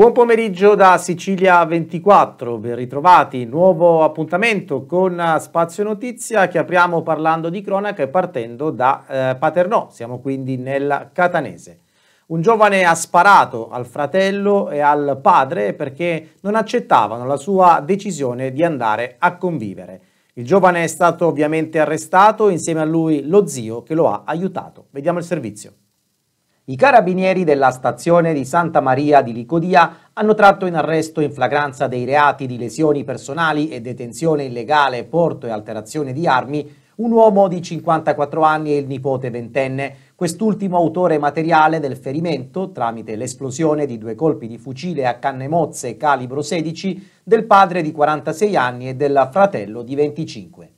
Buon pomeriggio da Sicilia 24, ben ritrovati, nuovo appuntamento con eh, Spazio Notizia che apriamo parlando di cronaca e partendo da eh, Paternò, siamo quindi nel Catanese. Un giovane ha sparato al fratello e al padre perché non accettavano la sua decisione di andare a convivere. Il giovane è stato ovviamente arrestato insieme a lui lo zio che lo ha aiutato. Vediamo il servizio. I carabinieri della stazione di Santa Maria di Licodia hanno tratto in arresto in flagranza dei reati di lesioni personali e detenzione illegale, porto e alterazione di armi un uomo di 54 anni e il nipote ventenne, quest'ultimo autore materiale del ferimento tramite l'esplosione di due colpi di fucile a canne mozze calibro 16 del padre di 46 anni e del fratello di 25.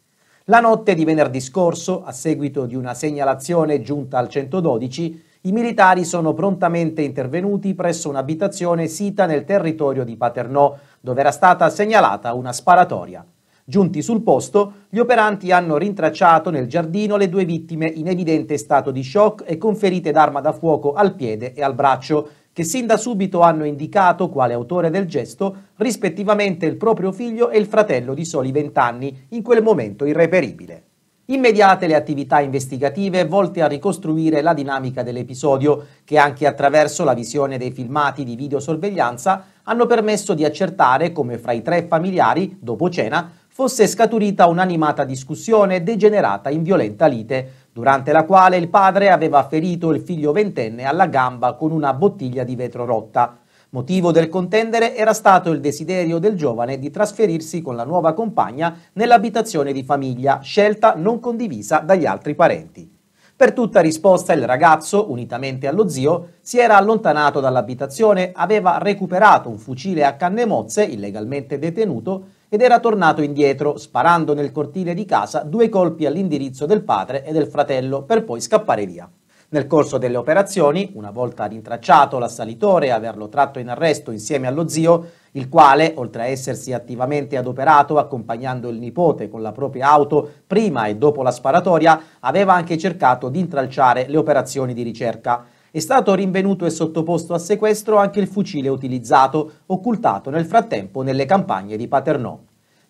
La notte di venerdì scorso, a seguito di una segnalazione giunta al 112, i militari sono prontamente intervenuti presso un'abitazione sita nel territorio di Paternò, dove era stata segnalata una sparatoria. Giunti sul posto, gli operanti hanno rintracciato nel giardino le due vittime in evidente stato di shock e conferite d'arma da fuoco al piede e al braccio, che sin da subito hanno indicato quale autore del gesto rispettivamente il proprio figlio e il fratello di soli vent'anni, in quel momento irreperibile. Immediate le attività investigative volte a ricostruire la dinamica dell'episodio, che anche attraverso la visione dei filmati di videosorveglianza hanno permesso di accertare come fra i tre familiari, dopo cena, fosse scaturita un'animata discussione degenerata in violenta lite, durante la quale il padre aveva ferito il figlio ventenne alla gamba con una bottiglia di vetro rotta. Motivo del contendere era stato il desiderio del giovane di trasferirsi con la nuova compagna nell'abitazione di famiglia, scelta non condivisa dagli altri parenti. Per tutta risposta il ragazzo, unitamente allo zio, si era allontanato dall'abitazione, aveva recuperato un fucile a canne mozze, illegalmente detenuto, ed era tornato indietro, sparando nel cortile di casa due colpi all'indirizzo del padre e del fratello, per poi scappare via. Nel corso delle operazioni, una volta rintracciato l'assalitore e averlo tratto in arresto insieme allo zio, il quale, oltre a essersi attivamente adoperato accompagnando il nipote con la propria auto prima e dopo la sparatoria, aveva anche cercato di intralciare le operazioni di ricerca. È stato rinvenuto e sottoposto a sequestro anche il fucile utilizzato, occultato nel frattempo nelle campagne di Paternò.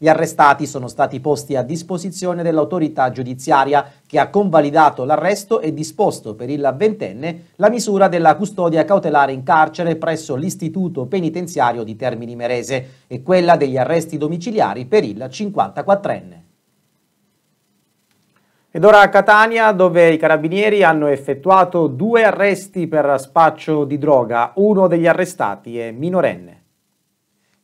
Gli arrestati sono stati posti a disposizione dell'autorità giudiziaria che ha convalidato l'arresto e disposto per il ventenne la misura della custodia cautelare in carcere presso l'istituto penitenziario di Termini Merese e quella degli arresti domiciliari per il 54enne. Ed ora a Catania, dove i carabinieri hanno effettuato due arresti per spaccio di droga. Uno degli arrestati è minorenne.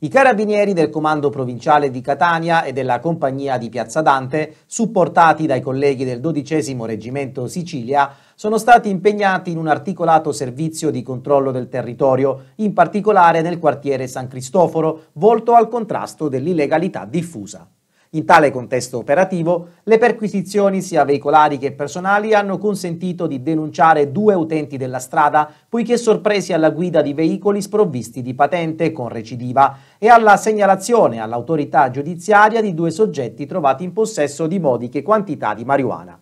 I carabinieri del comando provinciale di Catania e della compagnia di Piazza Dante, supportati dai colleghi del 12 Reggimento Sicilia, sono stati impegnati in un articolato servizio di controllo del territorio, in particolare nel quartiere San Cristoforo, volto al contrasto dell'illegalità diffusa. In tale contesto operativo, le perquisizioni sia veicolari che personali hanno consentito di denunciare due utenti della strada, poiché sorpresi alla guida di veicoli sprovvisti di patente con recidiva, e alla segnalazione all'autorità giudiziaria di due soggetti trovati in possesso di modiche quantità di marijuana.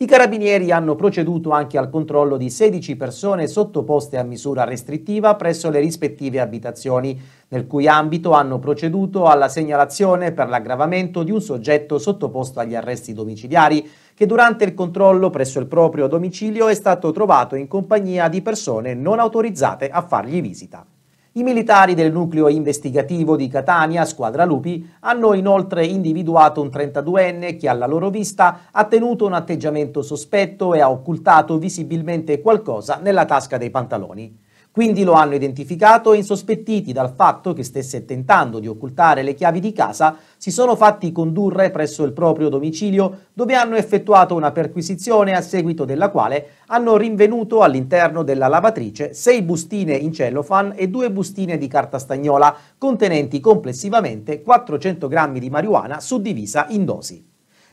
I carabinieri hanno proceduto anche al controllo di 16 persone sottoposte a misura restrittiva presso le rispettive abitazioni, nel cui ambito hanno proceduto alla segnalazione per l'aggravamento di un soggetto sottoposto agli arresti domiciliari che durante il controllo presso il proprio domicilio è stato trovato in compagnia di persone non autorizzate a fargli visita. I militari del nucleo investigativo di Catania, Squadra Lupi, hanno inoltre individuato un 32enne che alla loro vista ha tenuto un atteggiamento sospetto e ha occultato visibilmente qualcosa nella tasca dei pantaloni. Quindi lo hanno identificato e insospettiti dal fatto che stesse tentando di occultare le chiavi di casa, si sono fatti condurre presso il proprio domicilio dove hanno effettuato una perquisizione a seguito della quale hanno rinvenuto all'interno della lavatrice sei bustine in cellophane e due bustine di carta stagnola contenenti complessivamente 400 grammi di marijuana suddivisa in dosi.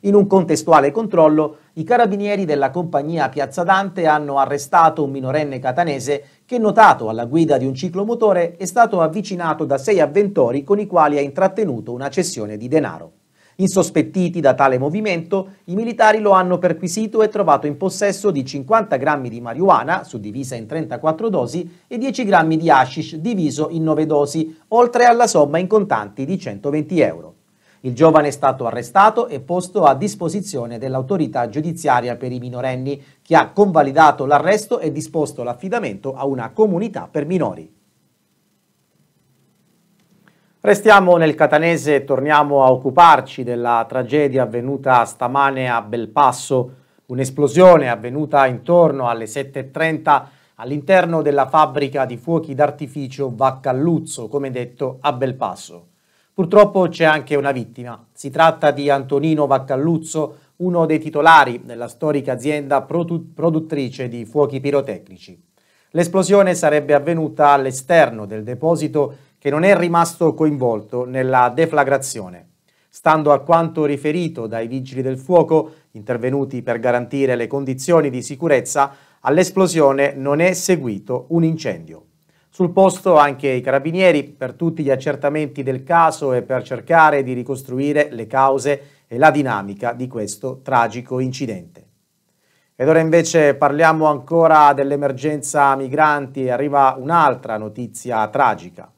In un contestuale controllo, i carabinieri della compagnia Piazza Dante hanno arrestato un minorenne catanese che, notato alla guida di un ciclomotore, è stato avvicinato da sei avventori con i quali ha intrattenuto una cessione di denaro. Insospettiti da tale movimento, i militari lo hanno perquisito e trovato in possesso di 50 grammi di marijuana, suddivisa in 34 dosi, e 10 grammi di hashish, diviso in 9 dosi, oltre alla somma in contanti di 120 euro. Il giovane è stato arrestato e posto a disposizione dell'autorità giudiziaria per i minorenni, che ha convalidato l'arresto e disposto l'affidamento a una comunità per minori. Restiamo nel catanese e torniamo a occuparci della tragedia avvenuta stamane a Belpasso, un'esplosione avvenuta intorno alle 7.30 all'interno della fabbrica di fuochi d'artificio Vaccalluzzo, come detto a Belpasso. Purtroppo c'è anche una vittima. Si tratta di Antonino Vaccalluzzo, uno dei titolari della storica azienda produ produttrice di fuochi pirotecnici. L'esplosione sarebbe avvenuta all'esterno del deposito che non è rimasto coinvolto nella deflagrazione. Stando a quanto riferito dai vigili del fuoco, intervenuti per garantire le condizioni di sicurezza, all'esplosione non è seguito un incendio. Sul posto anche i carabinieri per tutti gli accertamenti del caso e per cercare di ricostruire le cause e la dinamica di questo tragico incidente. Ed ora invece parliamo ancora dell'emergenza migranti e arriva un'altra notizia tragica.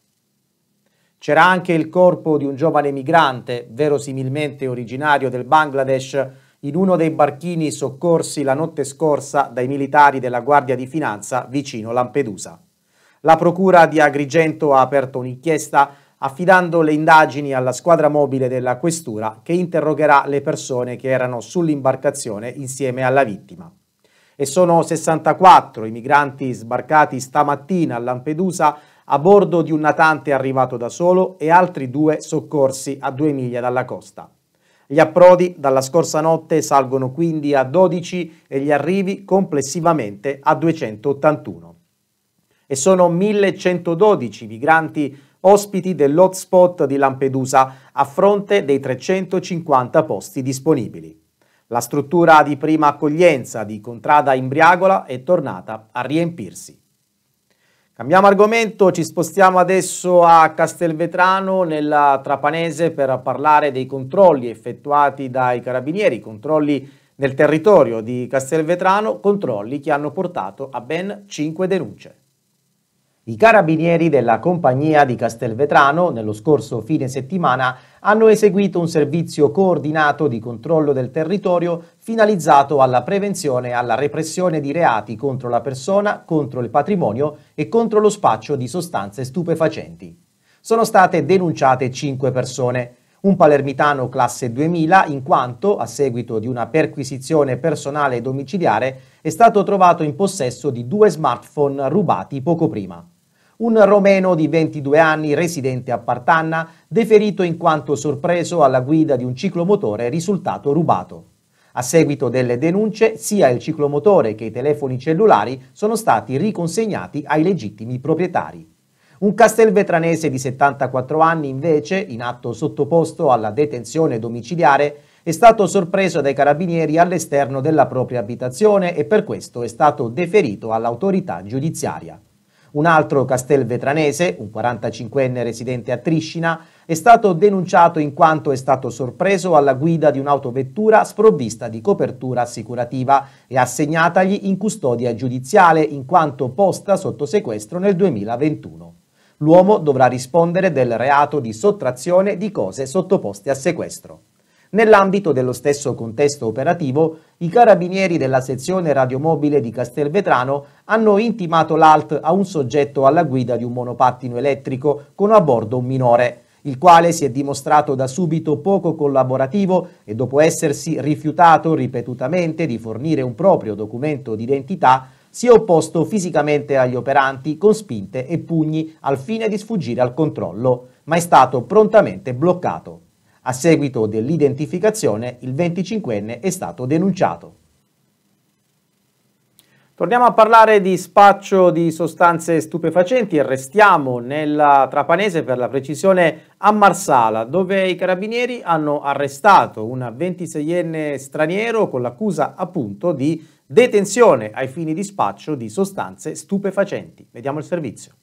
C'era anche il corpo di un giovane migrante, verosimilmente originario del Bangladesh, in uno dei barchini soccorsi la notte scorsa dai militari della Guardia di Finanza vicino Lampedusa. La Procura di Agrigento ha aperto un'inchiesta affidando le indagini alla squadra mobile della Questura che interrogherà le persone che erano sull'imbarcazione insieme alla vittima. E sono 64 i migranti sbarcati stamattina a Lampedusa a bordo di un natante arrivato da solo e altri due soccorsi a due miglia dalla costa. Gli approdi dalla scorsa notte salgono quindi a 12 e gli arrivi complessivamente a 281 e sono 1112 migranti ospiti dell'hotspot di Lampedusa a fronte dei 350 posti disponibili. La struttura di prima accoglienza di Contrada Imbriagola è tornata a riempirsi. Cambiamo argomento, ci spostiamo adesso a Castelvetrano nella Trapanese per parlare dei controlli effettuati dai carabinieri, controlli nel territorio di Castelvetrano, controlli che hanno portato a ben 5 denunce. I carabinieri della compagnia di Castelvetrano nello scorso fine settimana hanno eseguito un servizio coordinato di controllo del territorio finalizzato alla prevenzione e alla repressione di reati contro la persona, contro il patrimonio e contro lo spaccio di sostanze stupefacenti. Sono state denunciate 5 persone, un palermitano classe 2000 in quanto, a seguito di una perquisizione personale domiciliare, è stato trovato in possesso di due smartphone rubati poco prima un romeno di 22 anni residente a Partanna, deferito in quanto sorpreso alla guida di un ciclomotore risultato rubato. A seguito delle denunce, sia il ciclomotore che i telefoni cellulari sono stati riconsegnati ai legittimi proprietari. Un castelvetranese di 74 anni, invece, in atto sottoposto alla detenzione domiciliare, è stato sorpreso dai carabinieri all'esterno della propria abitazione e per questo è stato deferito all'autorità giudiziaria. Un altro castelvetranese, un 45enne residente a Triscina, è stato denunciato in quanto è stato sorpreso alla guida di un'autovettura sprovvista di copertura assicurativa e assegnatagli in custodia giudiziale in quanto posta sotto sequestro nel 2021. L'uomo dovrà rispondere del reato di sottrazione di cose sottoposte a sequestro. Nell'ambito dello stesso contesto operativo, i carabinieri della sezione radiomobile di Castelvetrano hanno intimato l'alt a un soggetto alla guida di un monopattino elettrico con a bordo un minore il quale si è dimostrato da subito poco collaborativo e dopo essersi rifiutato ripetutamente di fornire un proprio documento d'identità, si è opposto fisicamente agli operanti con spinte e pugni al fine di sfuggire al controllo, ma è stato prontamente bloccato. A seguito dell'identificazione, il 25enne è stato denunciato. Torniamo a parlare di spaccio di sostanze stupefacenti e restiamo nella Trapanese per la precisione a Marsala dove i carabinieri hanno arrestato un 26enne straniero con l'accusa appunto di detenzione ai fini di spaccio di sostanze stupefacenti. Vediamo il servizio.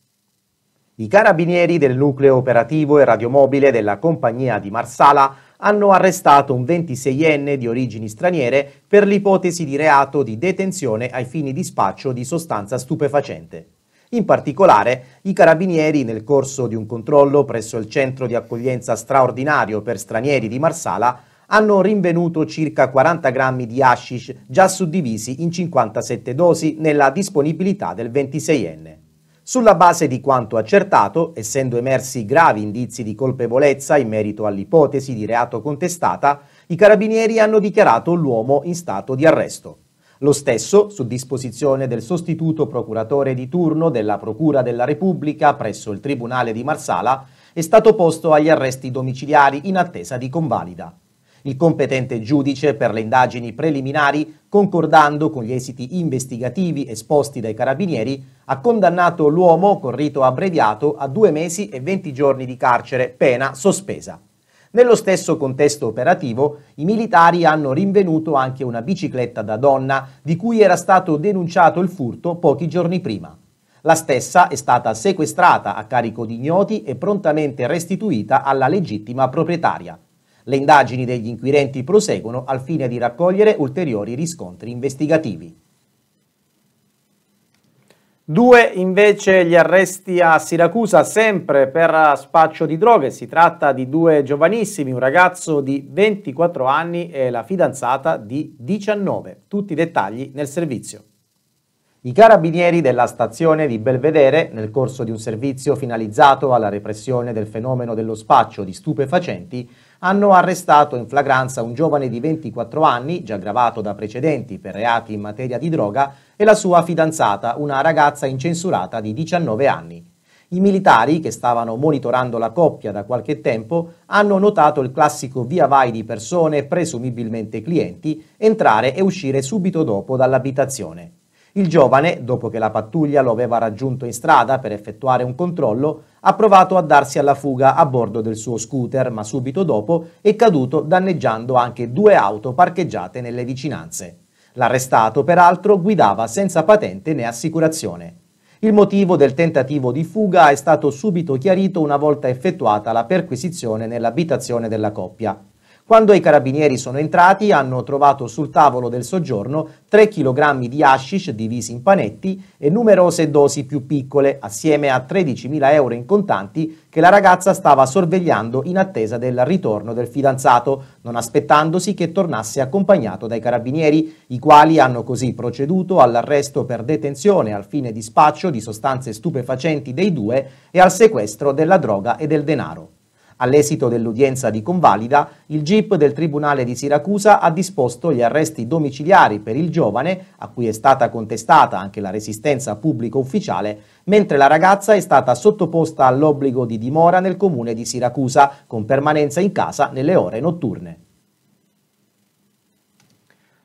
I carabinieri del nucleo operativo e radiomobile della compagnia di Marsala hanno arrestato un 26enne di origini straniere per l'ipotesi di reato di detenzione ai fini di spaccio di sostanza stupefacente. In particolare, i carabinieri nel corso di un controllo presso il centro di accoglienza straordinario per stranieri di Marsala hanno rinvenuto circa 40 grammi di hashish già suddivisi in 57 dosi nella disponibilità del 26enne. Sulla base di quanto accertato, essendo emersi gravi indizi di colpevolezza in merito all'ipotesi di reato contestata, i carabinieri hanno dichiarato l'uomo in stato di arresto. Lo stesso, su disposizione del sostituto procuratore di turno della Procura della Repubblica presso il Tribunale di Marsala, è stato posto agli arresti domiciliari in attesa di convalida il competente giudice per le indagini preliminari, concordando con gli esiti investigativi esposti dai carabinieri, ha condannato l'uomo con rito abbreviato a due mesi e venti giorni di carcere, pena sospesa. Nello stesso contesto operativo, i militari hanno rinvenuto anche una bicicletta da donna di cui era stato denunciato il furto pochi giorni prima. La stessa è stata sequestrata a carico di ignoti e prontamente restituita alla legittima proprietaria. Le indagini degli inquirenti proseguono al fine di raccogliere ulteriori riscontri investigativi. Due invece gli arresti a Siracusa, sempre per spaccio di droghe. Si tratta di due giovanissimi, un ragazzo di 24 anni e la fidanzata di 19. Tutti i dettagli nel servizio. I carabinieri della stazione di Belvedere, nel corso di un servizio finalizzato alla repressione del fenomeno dello spaccio di stupefacenti, hanno arrestato in flagranza un giovane di 24 anni, già gravato da precedenti per reati in materia di droga, e la sua fidanzata, una ragazza incensurata di 19 anni. I militari, che stavano monitorando la coppia da qualche tempo, hanno notato il classico via vai di persone, presumibilmente clienti, entrare e uscire subito dopo dall'abitazione. Il giovane, dopo che la pattuglia lo aveva raggiunto in strada per effettuare un controllo, ha provato a darsi alla fuga a bordo del suo scooter, ma subito dopo è caduto danneggiando anche due auto parcheggiate nelle vicinanze. L'arrestato, peraltro, guidava senza patente né assicurazione. Il motivo del tentativo di fuga è stato subito chiarito una volta effettuata la perquisizione nell'abitazione della coppia. Quando i carabinieri sono entrati hanno trovato sul tavolo del soggiorno 3 kg di hashish divisi in panetti e numerose dosi più piccole, assieme a 13.000 euro in contanti che la ragazza stava sorvegliando in attesa del ritorno del fidanzato, non aspettandosi che tornasse accompagnato dai carabinieri, i quali hanno così proceduto all'arresto per detenzione al fine di spaccio di sostanze stupefacenti dei due e al sequestro della droga e del denaro. All'esito dell'udienza di convalida, il GIP del Tribunale di Siracusa ha disposto gli arresti domiciliari per il giovane, a cui è stata contestata anche la resistenza pubblico ufficiale, mentre la ragazza è stata sottoposta all'obbligo di dimora nel comune di Siracusa, con permanenza in casa nelle ore notturne.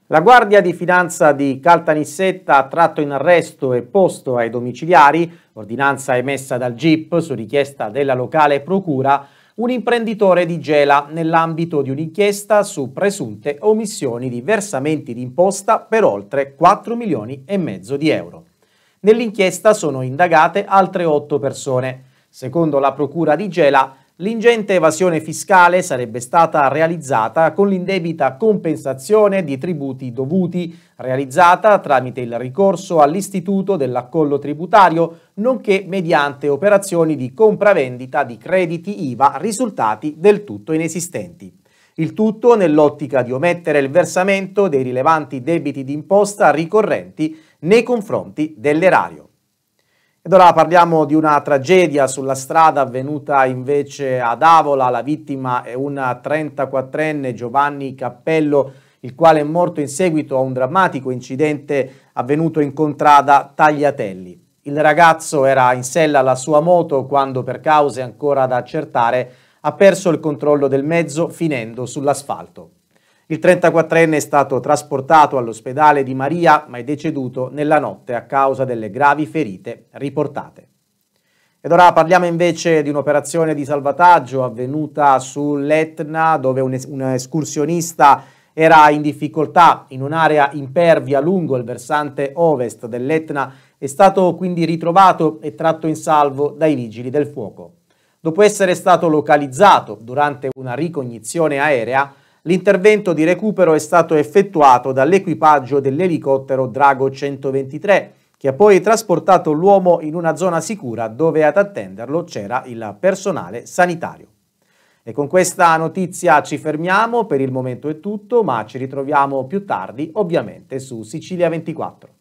La Guardia di Finanza di Caltanissetta ha tratto in arresto e posto ai domiciliari, ordinanza emessa dal GIP su richiesta della locale procura, un imprenditore di Gela nell'ambito di un'inchiesta su presunte omissioni di versamenti di imposta per oltre 4 milioni e mezzo di euro. Nell'inchiesta sono indagate altre 8 persone. Secondo la Procura di Gela, L'ingente evasione fiscale sarebbe stata realizzata con l'indebita compensazione di tributi dovuti, realizzata tramite il ricorso all'istituto dell'accollo tributario, nonché mediante operazioni di compravendita di crediti IVA risultati del tutto inesistenti. Il tutto nell'ottica di omettere il versamento dei rilevanti debiti d'imposta ricorrenti nei confronti dell'erario. Ed ora parliamo di una tragedia sulla strada avvenuta invece ad Avola. La vittima è un 34enne Giovanni Cappello, il quale è morto in seguito a un drammatico incidente avvenuto in contrada Tagliatelli. Il ragazzo era in sella alla sua moto quando, per cause ancora da accertare, ha perso il controllo del mezzo finendo sull'asfalto. Il 34enne è stato trasportato all'ospedale di Maria, ma è deceduto nella notte a causa delle gravi ferite riportate. Ed ora parliamo invece di un'operazione di salvataggio avvenuta sull'Etna, dove un, es un escursionista era in difficoltà in un'area impervia lungo il versante ovest dell'Etna, è stato quindi ritrovato e tratto in salvo dai vigili del fuoco. Dopo essere stato localizzato durante una ricognizione aerea, L'intervento di recupero è stato effettuato dall'equipaggio dell'elicottero Drago 123, che ha poi trasportato l'uomo in una zona sicura dove ad attenderlo c'era il personale sanitario. E con questa notizia ci fermiamo, per il momento è tutto, ma ci ritroviamo più tardi ovviamente su Sicilia 24.